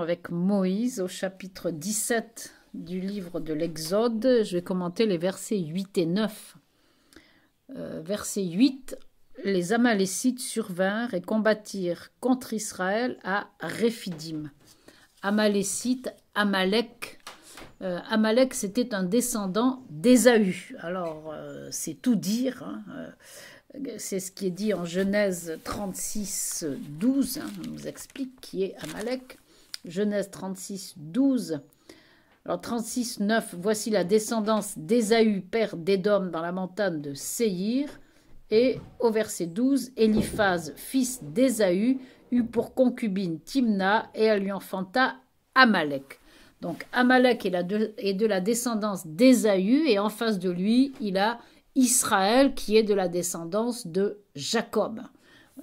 avec Moïse au chapitre 17 du livre de l'Exode. Je vais commenter les versets 8 et 9. verset 8 Les Amalécites survinrent et combattirent contre Israël à Réphidim. Amalécite, Amalek. Euh, Amalek, c'était un descendant d'Ésaü. Alors, euh, c'est tout dire. Hein. Euh, c'est ce qui est dit en Genèse 36, 12, hein, on nous explique qui est Amalek. Genèse 36, 12. Alors 36, 9, voici la descendance d'Ésaü, père d'Édom, dans la montagne de Séhir. Et au verset 12, Éliphaz, fils d'Ésaü, eut pour concubine Timna et elle lui enfanta Amalek. Donc Amalek est, est de la descendance d'Ésaü et en face de lui, il a Israël qui est de la descendance de Jacob.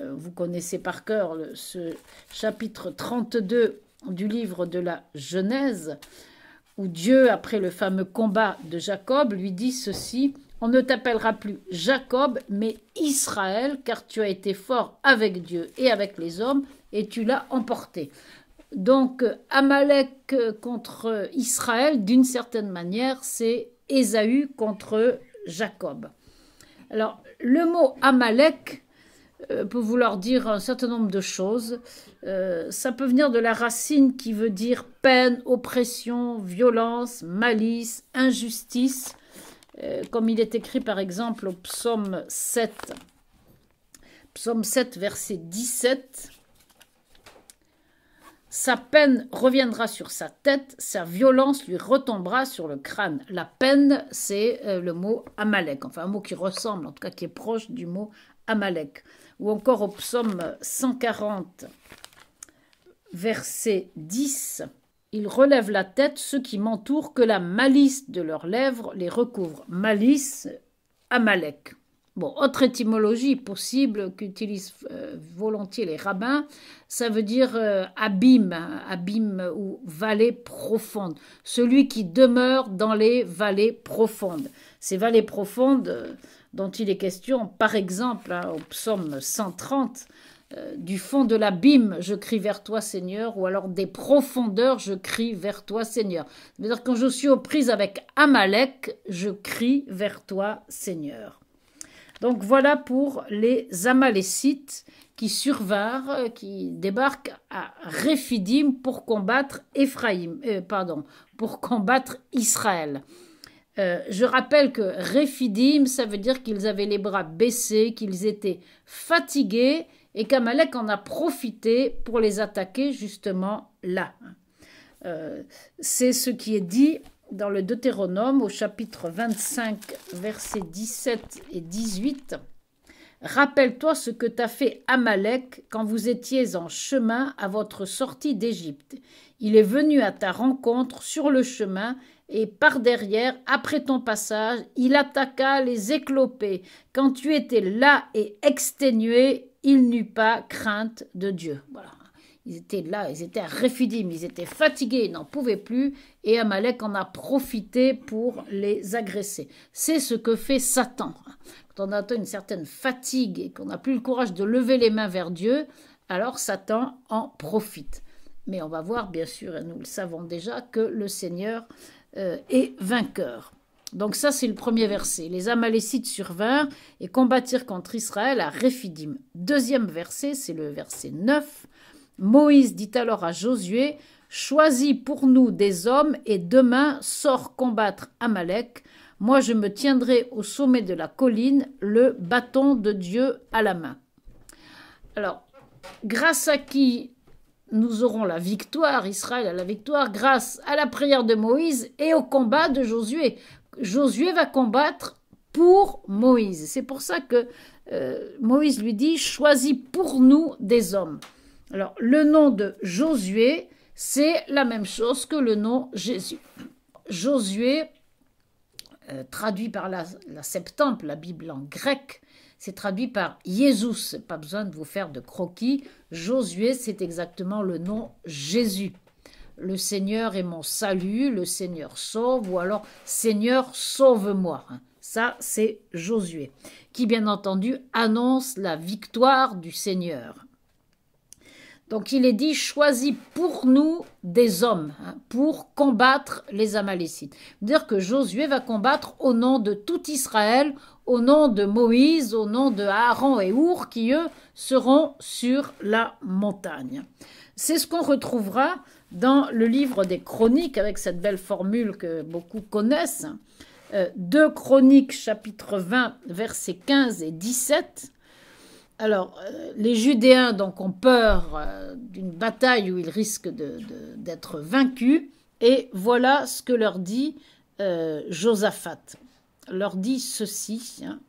Euh, vous connaissez par cœur ce chapitre 32 du livre de la Genèse, où Dieu, après le fameux combat de Jacob, lui dit ceci on ne t'appellera plus Jacob, mais Israël, car tu as été fort avec Dieu et avec les hommes, et tu l'as emporté. Donc Amalek contre Israël, d'une certaine manière, c'est Ésaü contre Jacob. Alors, le mot Amalek euh, peut vouloir dire un certain nombre de choses. Euh, ça peut venir de la racine qui veut dire peine, oppression, violence, malice, injustice, euh, comme il est écrit par exemple au psaume 7. Psaume 7, verset 17. Sa peine reviendra sur sa tête, sa violence lui retombera sur le crâne. La peine, c'est euh, le mot Amalek, enfin un mot qui ressemble, en tout cas qui est proche du mot Amalek. Ou encore au psaume 140, verset 10. Ils relèvent la tête, ceux qui m'entourent, que la malice de leurs lèvres les recouvre. Malice, Amalek. Bon, autre étymologie possible qu'utilisent euh, volontiers les rabbins, ça veut dire euh, abîme, abîme ou vallée profonde, celui qui demeure dans les vallées profondes. Ces vallées profondes euh, dont il est question, par exemple, hein, au psaume 130, du fond de l'abîme, je crie vers toi, Seigneur, ou alors des profondeurs, je crie vers toi, Seigneur. C'est-à-dire quand je suis aux prises avec Amalek, je crie vers toi, Seigneur. Donc voilà pour les Amalécites qui survinrent, euh, qui débarquent à Réphidim pour combattre euh, pardon, pour combattre Israël. Euh, je rappelle que Réphidim, ça veut dire qu'ils avaient les bras baissés, qu'ils étaient fatigués et qu'Amalek en a profité pour les attaquer justement là. C'est ce qui est dit dans le Deutéronome au chapitre 25, versets 17 et 18. Rappelle-toi ce que t'a fait Amalek quand vous étiez en chemin à votre sortie d'Égypte. Il est venu à ta rencontre sur le chemin et par derrière, après ton passage, il attaqua les éclopés. Quand tu étais là et exténué, il n'eut pas crainte de Dieu. Voilà. Ils étaient là, ils étaient à Refidim, ils étaient fatigués, ils n'en pouvaient plus, et Amalek en a profité pour les agresser. C'est ce que fait Satan. Quand on atteint une certaine fatigue et qu'on n'a plus le courage de lever les mains vers Dieu, alors Satan en profite. Mais on va voir, bien sûr, et nous le savons déjà, que le Seigneur euh, est vainqueur. Donc ça, c'est le premier verset. Les Amalécites survinrent et combattirent contre Israël à Réphidim. Deuxième verset, c'est le verset 9. Moïse dit alors à Josué Choisis pour nous des hommes et demain sors combattre Amalek. Moi je me tiendrai au sommet de la colline, le bâton de Dieu à la main. Alors, grâce à qui nous aurons la victoire, Israël a la victoire, grâce à la prière de Moïse et au combat de Josué. Josué va combattre pour Moïse. C'est pour ça que euh, Moïse lui dit, choisis pour nous des hommes. Alors, le nom de Josué, c'est la même chose que le nom Jésus. Josué, euh, traduit par la, septembre, la Bible en grec, c'est traduit par Jésus. Pas besoin de vous faire de croquis. Josué, c'est exactement le nom Jésus. Le Seigneur est mon salut, le Seigneur sauve, ou alors Seigneur sauve-moi. Ça, c'est Josué, qui bien entendu annonce la victoire du Seigneur. Donc il est dit, choisis pour nous des hommes hein, pour combattre les Amalécites. ». Dire que Josué va combattre au nom de tout Israël, au nom de Moïse, au nom de Aaron et Our, qui eux seront sur la montagne. C'est ce qu'on retrouvera dans le livre des Chroniques, avec cette belle formule que beaucoup connaissent. Euh, deux Chroniques, chapitre 20, versets 15 et 17. Alors, euh, les Judéens donc ont peur euh, d'une bataille où ils risquent d'être vaincus, et voilà ce que leur dit euh, Josaphat. Leur dit ceci hein.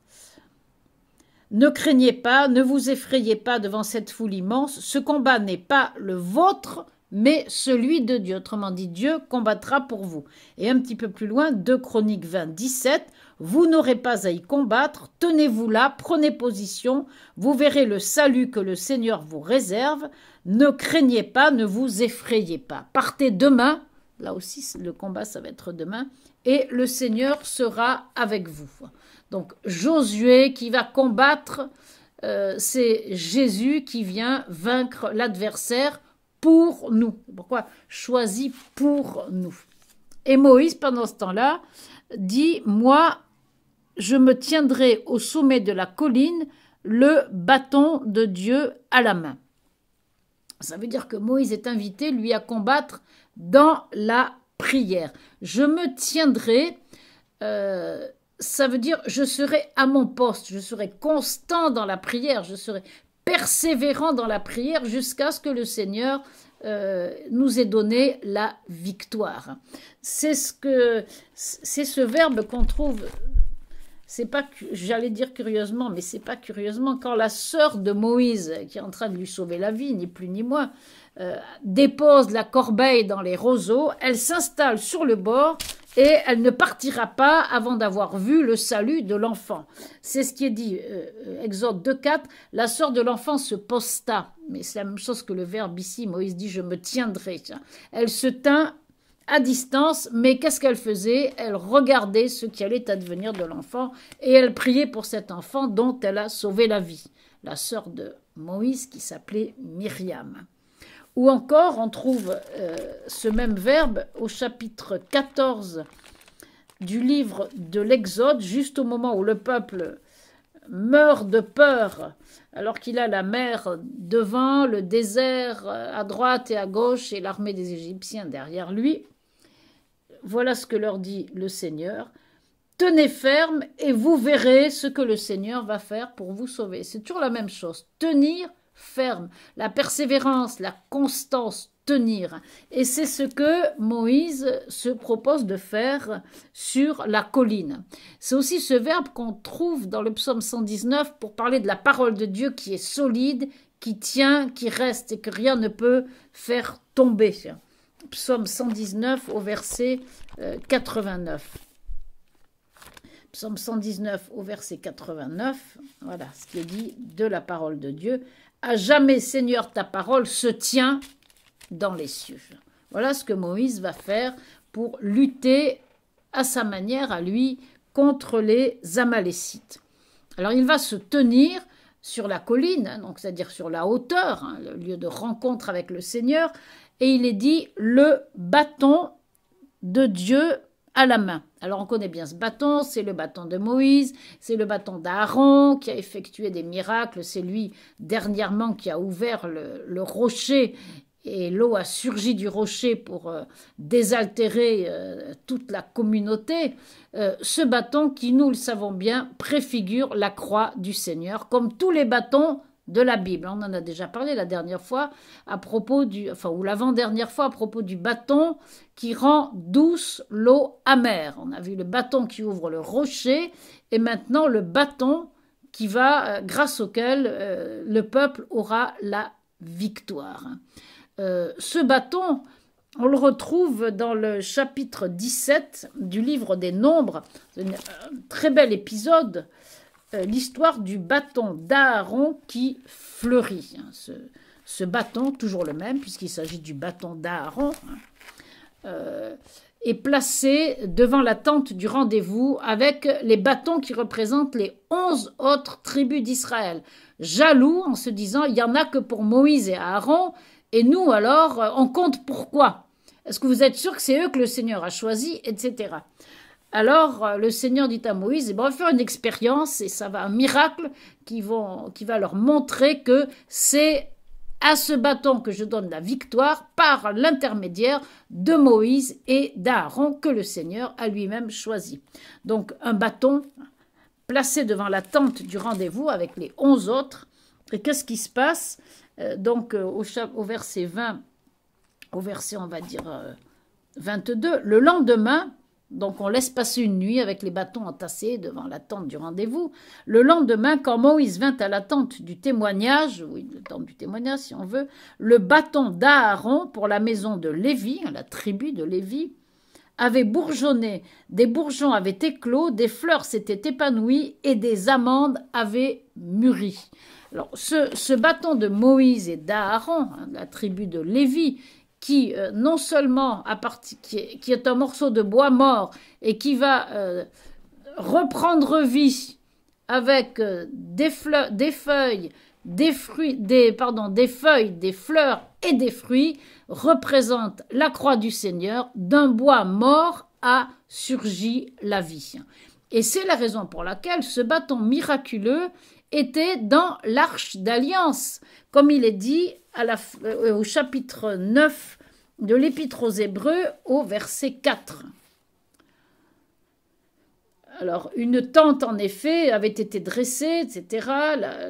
Ne craignez pas, ne vous effrayez pas devant cette foule immense. Ce combat n'est pas le vôtre, mais celui de Dieu. Autrement dit, Dieu combattra pour vous. Et un petit peu plus loin, 2 Chroniques 20, 17, vous n'aurez pas à y combattre, tenez-vous là, prenez position, vous verrez le salut que le Seigneur vous réserve, ne craignez pas, ne vous effrayez pas. Partez demain, là aussi le combat ça va être demain, et le Seigneur sera avec vous. Donc Josué qui va combattre, euh, c'est Jésus qui vient vaincre l'adversaire pour nous. Pourquoi choisi pour nous Et Moïse, pendant ce temps-là, dit, moi, je me tiendrai au sommet de la colline, le bâton de Dieu à la main. Ça veut dire que Moïse est invité, lui, à combattre dans la prière. Je me tiendrai, euh, ça veut dire je serai à mon poste, je serai constant dans la prière, je serai persévérant dans la prière jusqu'à ce que le Seigneur euh, nous ait donné la victoire. C'est ce que c'est ce verbe qu'on trouve. C'est pas j'allais dire curieusement, mais c'est pas curieusement quand la sœur de Moïse, qui est en train de lui sauver la vie, ni plus ni moins, euh, dépose la corbeille dans les roseaux, elle s'installe sur le bord et elle ne partira pas avant d'avoir vu le salut de l'enfant. C'est ce qui est dit, euh, Exode 2.4, la sœur de l'enfant se posta, mais c'est la même chose que le verbe ici, Moïse dit je me tiendrai. Elle se tint à distance, mais qu'est-ce qu'elle faisait Elle regardait ce qui allait advenir de l'enfant et elle priait pour cet enfant dont elle a sauvé la vie, la sœur de Moïse qui s'appelait Myriam. Ou encore, on trouve euh, ce même verbe au chapitre 14 du livre de l'Exode, juste au moment où le peuple meurt de peur, alors qu'il a la mer devant, le désert euh, à droite et à gauche et l'armée des Égyptiens derrière lui. Voilà ce que leur dit le Seigneur. Tenez ferme et vous verrez ce que le Seigneur va faire pour vous sauver. C'est toujours la même chose. Tenir ferme, la persévérance, la constance, tenir. Et c'est ce que Moïse se propose de faire sur la colline. C'est aussi ce verbe qu'on trouve dans le psaume 119 pour parler de la parole de Dieu qui est solide, qui tient, qui reste et que rien ne peut faire tomber. Psaume 119 au verset 89. Euh, psaume 119 au verset 89, voilà ce qui est dit de la parole de Dieu. À jamais, Seigneur, ta parole se tient dans les cieux. Voilà ce que Moïse va faire pour lutter à sa manière, à lui, contre les Amalécites. Alors il va se tenir sur la colline, hein, donc c'est-à-dire sur la hauteur, hein, le lieu de rencontre avec le Seigneur, et il est dit le bâton de Dieu à la main. Alors on connaît bien ce bâton, c'est le bâton de Moïse, c'est le bâton d'Aaron qui a effectué des miracles, c'est lui dernièrement qui a ouvert le, rocher et l'eau a surgi du rocher pour euh, désaltérer euh, toute la communauté, euh, ce bâton qui, nous le savons bien, préfigure la croix du Seigneur, comme tous les bâtons de la Bible. On en a déjà parlé la dernière fois à propos du, enfin, ou l'avant-dernière fois à propos du bâton qui rend douce l'eau amère. On a vu le bâton qui ouvre le rocher et maintenant le bâton qui va, euh, grâce auquel euh, le peuple aura la victoire. Euh, ce bâton, on le retrouve dans le chapitre 17 du livre des Nombres, un très bel épisode euh, l'histoire du bâton d'Aaron qui fleurit. Hein. Ce, bâton, toujours le même, puisqu'il s'agit du bâton d'Aaron, hein, euh, est placé devant la tente du rendez-vous avec les bâtons qui représentent les onze autres tribus d'Israël, jaloux en se disant il n'y en a que pour Moïse et Aaron, et nous alors euh, on compte pourquoi Est-ce que vous êtes sûr que c'est eux que le Seigneur a choisi etc. Alors euh, le Seigneur dit à Moïse, eh ben, on va faire une expérience et ça va un miracle qui, vont, qui va leur montrer que c'est à ce bâton que je donne la victoire par l'intermédiaire de Moïse et d'Aaron que le Seigneur a lui-même choisi. Donc un bâton placé devant la tente du rendez-vous avec les onze autres. Et qu'est-ce qui se passe euh, Donc euh, au, au, verset 20, au verset on va dire 22, le lendemain, donc on laisse passer une nuit avec les bâtons entassés devant la tente du rendez-vous. Le lendemain, quand Moïse vint à la tente du témoignage, oui, la tente du témoignage si on veut, le bâton d'Aaron pour la maison de Lévi, hein, la tribu de Lévi, avait bourgeonné, des bourgeons avaient éclos, des fleurs s'étaient épanouies et des amandes avaient mûri. Alors ce, ce bâton de Moïse et d'Aaron, hein, la tribu de Lévi, qui euh, non seulement qui, est, un morceau de bois mort et qui va euh, reprendre vie avec euh, des, fleurs, des feuilles, des fruits, des pardon, des feuilles, des fleurs et des fruits représente la croix du Seigneur. D'un bois mort a surgi la vie. Et c'est la raison pour laquelle ce bâton miraculeux était dans l'arche d'alliance, comme il est dit euh, au chapitre 9 de l'épître aux Hébreux au verset 4. Alors, une tente, en effet, avait été dressée, etc.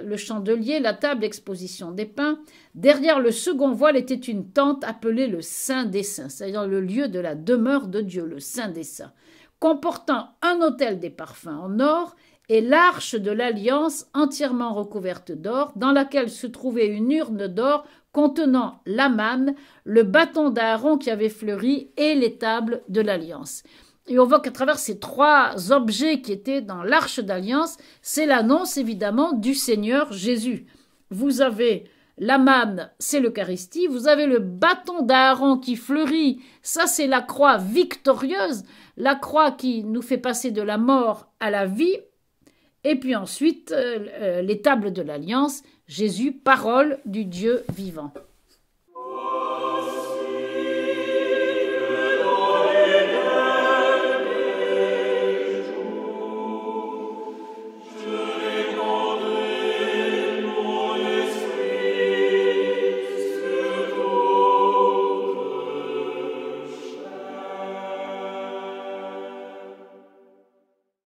le chandelier, la table d'exposition des pains. Derrière le second voile était une tente appelée le Saint des Saints, c'est-à-dire le lieu de la demeure de Dieu, le Saint des Saints, comportant un autel des parfums en or et l'arche de l'Alliance entièrement recouverte d'or, dans laquelle se trouvait une urne d'or contenant la manne, le bâton d'Aaron qui avait fleuri et les tables de l'Alliance. Et on voit qu'à travers ces trois objets qui étaient dans l'arche d'alliance, c'est l'annonce évidemment du Seigneur Jésus. Vous avez la manne, c'est l'Eucharistie, vous avez le bâton d'Aaron qui fleurit, ça c'est la croix victorieuse, la croix qui nous fait passer de la mort à la vie, et puis ensuite, euh, euh, les tables de l'Alliance, Jésus, parole du Dieu vivant.